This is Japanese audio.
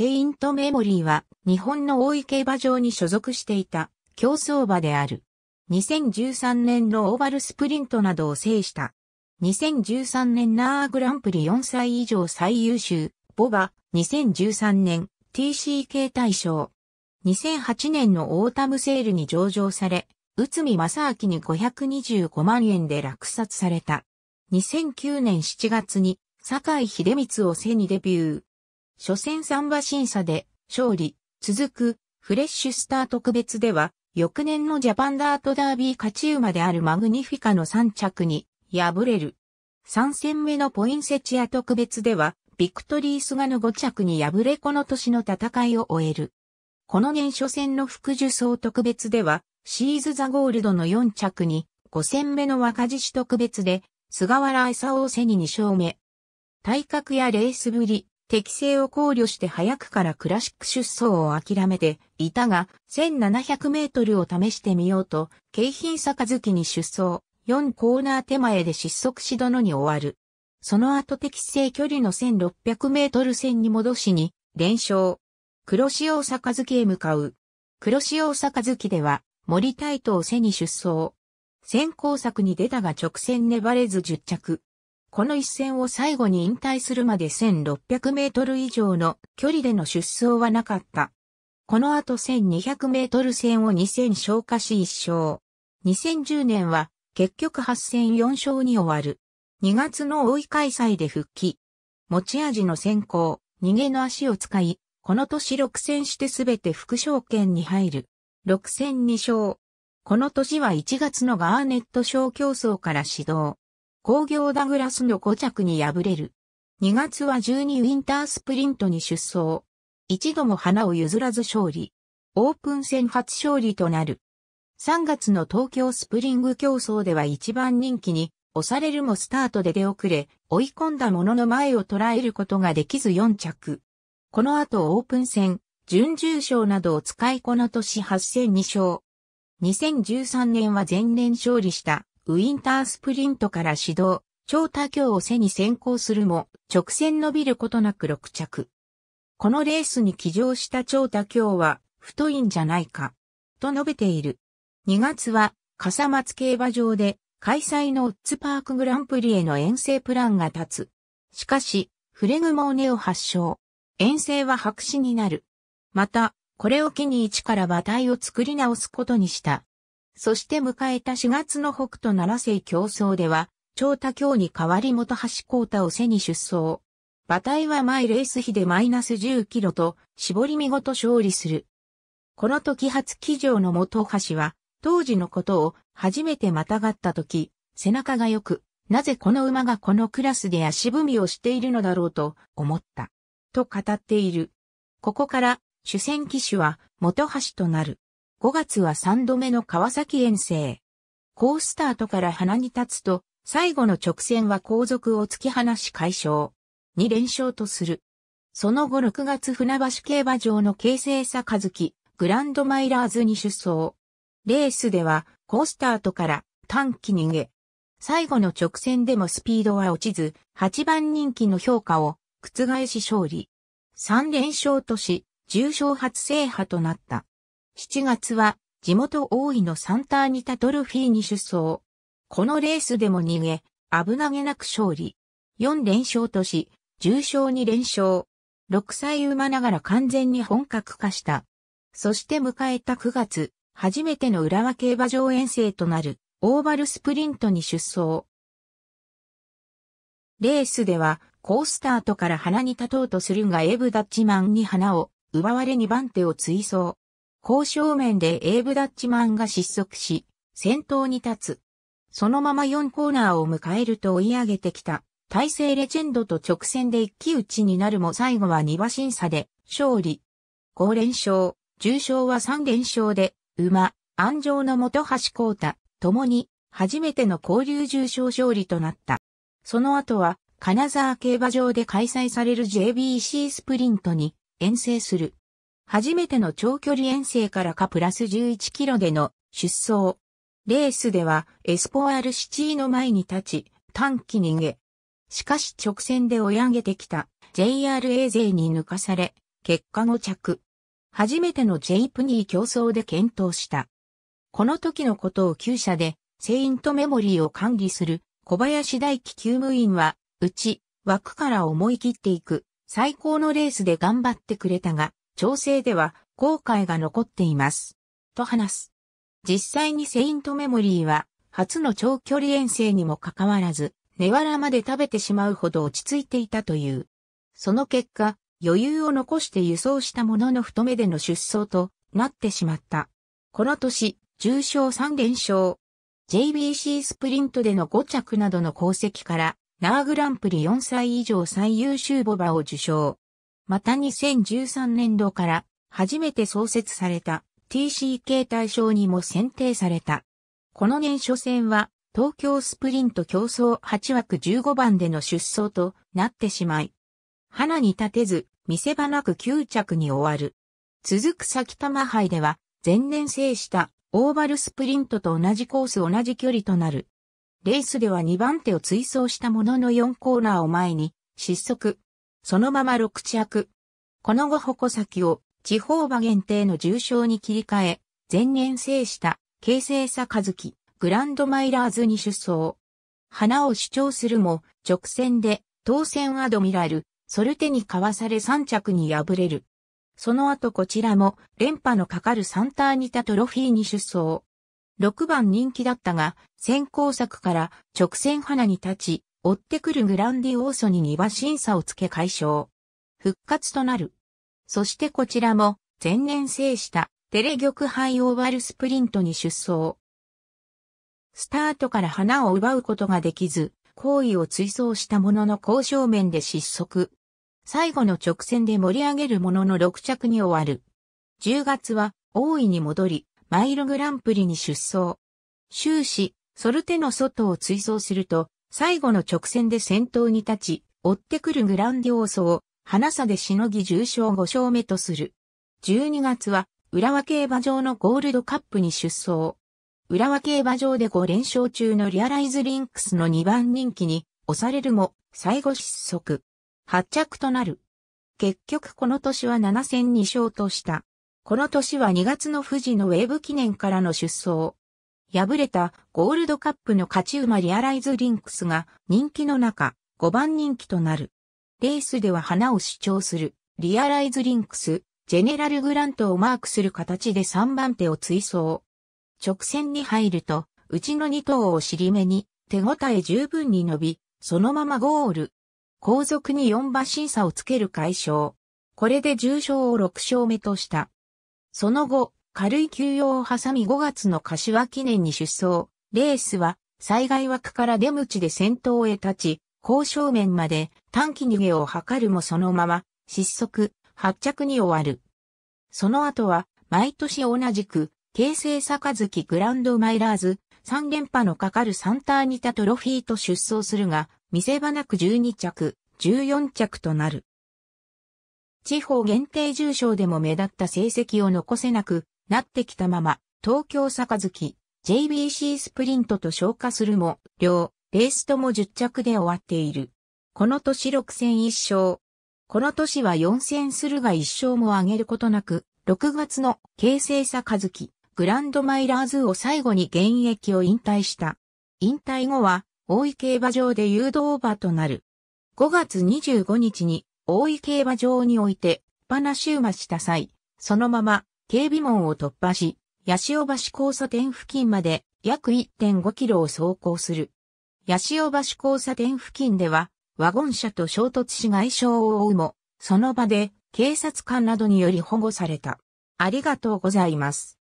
セイントメモリーは日本の大井競馬場に所属していた競走馬である。2013年のオーバルスプリントなどを制した。2013年ナーグランプリ4歳以上最優秀、ボバ、2013年 TCK 大賞。2008年のオータムセールに上場され、内海正明に525万円で落札された。2009年7月に、坂井秀光を背にデビュー。初戦3馬審査で勝利、続くフレッシュスター特別では、翌年のジャパンダートダービー勝ち馬であるマグニフィカの3着に敗れる。3戦目のポインセチア特別では、ビクトリースガの5着に敗れこの年の戦いを終える。この年初戦の副受賞特別では、シーズ・ザ・ゴールドの4着に、5戦目の若獅子特別で、菅原愛沙を背に2勝目。体格やレースぶり、適性を考慮して早くからクラシック出走を諦めていたが、1700メートルを試してみようと、京浜杯に出走、4コーナー手前で失速しどのに終わる。その後適正距離の1600メートル線に戻しに、連勝。黒潮杯へ向かう。黒潮杯では、森トを背に出走。先行策に出たが直線粘れず10着。この一戦を最後に引退するまで1600メートル以上の距離での出走はなかった。この後1200メートル戦を2戦消化し1勝。2010年は結局8戦4勝に終わる。2月の大井開催で復帰。持ち味の先行、逃げの足を使い、この年6戦してすべて副賞券に入る。6戦2勝。この年は1月のガーネット賞競争から始動。工業ダグラスの5着に敗れる。2月は12ウィンタースプリントに出走。一度も花を譲らず勝利。オープン戦初勝利となる。3月の東京スプリング競争では一番人気に押されるもスタートで出遅れ、追い込んだものの前を捉えることができず4着。この後オープン戦、準重賞などを使いこの年8戦2勝。2013年は前年勝利したウィンタースプリントから始動、超多強を背に先行するも、直線伸びることなく6着。このレースに騎乗した超多強は、太いんじゃないか、と述べている。2月は、笠松競馬場で、開催のオッツパークグランプリへの遠征プランが立つ。しかし、フレグモーネを発症。遠征は白紙になる。また、これを機に一から馬体を作り直すことにした。そして迎えた4月の北斗奈良生競争では、長田京に代わり元橋光太を背に出走。馬体は前レース比でマイナス10キロと、絞り見事勝利する。この時初騎乗の元橋は、当時のことを初めてまたがった時、背中が良く、なぜこの馬がこのクラスで足踏みをしているのだろうと思った。と語っている。ここから、主戦騎手は元橋となる。5月は3度目の川崎遠征。ースタートから鼻に立つと、最後の直線は後続を突き放し解消。2連勝とする。その後6月船橋競馬場の京成坂月、グランドマイラーズに出走。レースでは、ースタートから短期逃げ。最後の直線でもスピードは落ちず、8番人気の評価を覆し勝利。3連勝とし、重賞初制覇となった。7月は地元大井のサンターニタドルフィーに出走。このレースでも逃げ、危なげなく勝利。4連勝とし、重賞2連勝。6歳馬ながら完全に本格化した。そして迎えた9月、初めての浦和競馬場遠征となる、オーバルスプリントに出走。レースでは、好スタートから花に立とうとするがエブダッチマンに花を奪われ2番手を追走。交渉面でエーブ・ダッチマンが失速し、先頭に立つ。そのまま4コーナーを迎えると追い上げてきた、体制レジェンドと直線で一騎打ちになるも最後は2馬審査で勝利。5連勝、重賞は3連勝で、馬、安城の元橋光太、共に、初めての交流重賞勝利となった。その後は、金沢競馬場で開催される JBC スプリントに遠征する。初めての長距離遠征からかプラス11キロでの出走。レースではエスポアールシチーの前に立ち、短期逃げ。しかし直線で追い上げてきた JRA 勢に抜かされ、結果5着。初めての J プニー競争で検討した。この時のことを旧車で、セイントメモリーを管理する小林大輝救務員は、うち、枠から思い切っていく、最高のレースで頑張ってくれたが、調整では後悔が残っています。と話す。実際にセイントメモリーは初の長距離遠征にもかかわらず、寝わらまで食べてしまうほど落ち着いていたという。その結果、余裕を残して輸送したものの太めでの出走となってしまった。この年、重傷3連勝。JBC スプリントでの5着などの功績から、ナーグランプリ4歳以上最優秀ボバを受賞。また2013年度から初めて創設された TCK 対象にも選定された。この年初戦は東京スプリント競争8枠15番での出走となってしまい、花に立てず見せ場なく9着に終わる。続く先玉杯では前年制したオーバルスプリントと同じコース同じ距離となる。レースでは2番手を追走したものの4コーナーを前に失速、そのまま6着。この後矛先を地方馬限定の重賞に切り替え、前年制した京成月グランドマイラーズに出走。花を主張するも直線で当選アドミラル、ソルテにかわされ3着に敗れる。その後こちらも連覇のかかるサンターニタトロフィーに出走。6番人気だったが、先行作から直線花に立ち、追ってくるグランディオーソに2馬審査をつけ解消。復活となる。そしてこちらも前年制したテレ玉杯オーバルスプリントに出走。スタートから花を奪うことができず、行為を追走したものの交渉面で失速。最後の直線で盛り上げるものの6着に終わる。10月は大いに戻り、マイルグランプリに出走。終始、ソルテの外を追走すると、最後の直線で先頭に立ち、追ってくるグランディオーソを、花差でしのぎ重賞5勝目とする。12月は、浦和競馬場のゴールドカップに出走。浦和競馬場で5連勝中のリアライズリンクスの2番人気に押されるも最後失速。発着となる。結局この年は7戦2勝とした。この年は2月の富士のウェーブ記念からの出走。敗れたゴールドカップの勝ち馬リアライズリンクスが人気の中5番人気となる。レースでは花を主張するリアライズリンクスジェネラルグラントをマークする形で3番手を追走。直線に入ると、うちの2頭を尻目に手応え十分に伸び、そのままゴール。後続に4馬審査をつける解消。これで重賞を6勝目とした。その後、軽い休養を挟み5月の柏記念に出走。レースは、災害枠から出口で先頭へ立ち、交渉面まで短期逃げを図るもそのまま、失速、発着に終わる。その後は、毎年同じく、京成杯グランドマイラーズ、3連覇のかかるサンターニタトロフィーと出走するが、見せ場なく12着、14着となる。地方限定重賞でも目立った成績を残せなく、なってきたまま、東京杯、JBC スプリントと消化するも、両、レースとも10着で終わっている。この年6戦1勝。この年は4戦するが1勝も上げることなく、6月の京成杯、グランドマイラーズを最後に現役を引退した。引退後は、大井競馬場で誘導馬となる。5月25日に、大井競馬場において、パナシューマした際、そのまま警備門を突破し、八潮橋交差点付近まで約1.5キロを走行する。八潮橋交差点付近では、ワゴン車と衝突し外傷を負うも、その場で警察官などにより保護された。ありがとうございます。